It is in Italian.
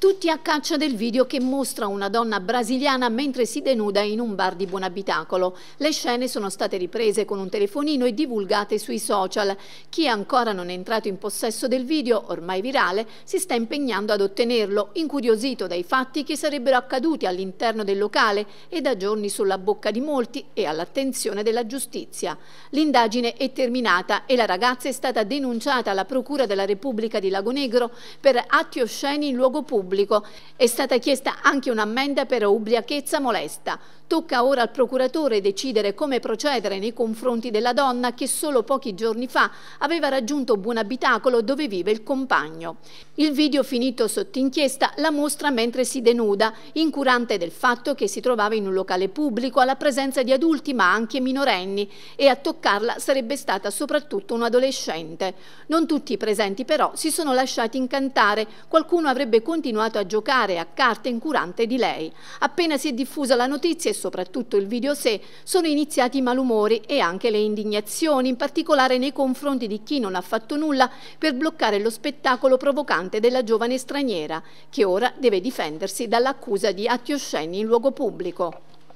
tutti a caccia del video che mostra una donna brasiliana mentre si denuda in un bar di Buonabitacolo. Le scene sono state riprese con un telefonino e divulgate sui social. Chi ancora non è entrato in possesso del video, ormai virale, si sta impegnando ad ottenerlo, incuriosito dai fatti che sarebbero accaduti all'interno del locale e da giorni sulla bocca di molti e all'attenzione della giustizia. L'indagine è terminata e la ragazza è stata denunciata alla Procura della Repubblica di Lagonegro per atti osceni in luogo pubblico pubblico. È stata chiesta anche un'ammenda per ubriachezza molesta. Tocca ora al procuratore decidere come procedere nei confronti della donna che solo pochi giorni fa aveva raggiunto buon abitacolo dove vive il compagno. Il video finito sotto inchiesta la mostra mentre si denuda, incurante del fatto che si trovava in un locale pubblico alla presenza di adulti ma anche minorenni e a toccarla sarebbe stata soprattutto un adolescente. Non tutti i presenti però si sono lasciati incantare, qualcuno avrebbe continuato continuato a giocare a carte incurante di lei. Appena si è diffusa la notizia e soprattutto il video sé, sono iniziati i malumori e anche le indignazioni, in particolare nei confronti di chi non ha fatto nulla per bloccare lo spettacolo provocante della giovane straniera, che ora deve difendersi dall'accusa di atti osceni in luogo pubblico.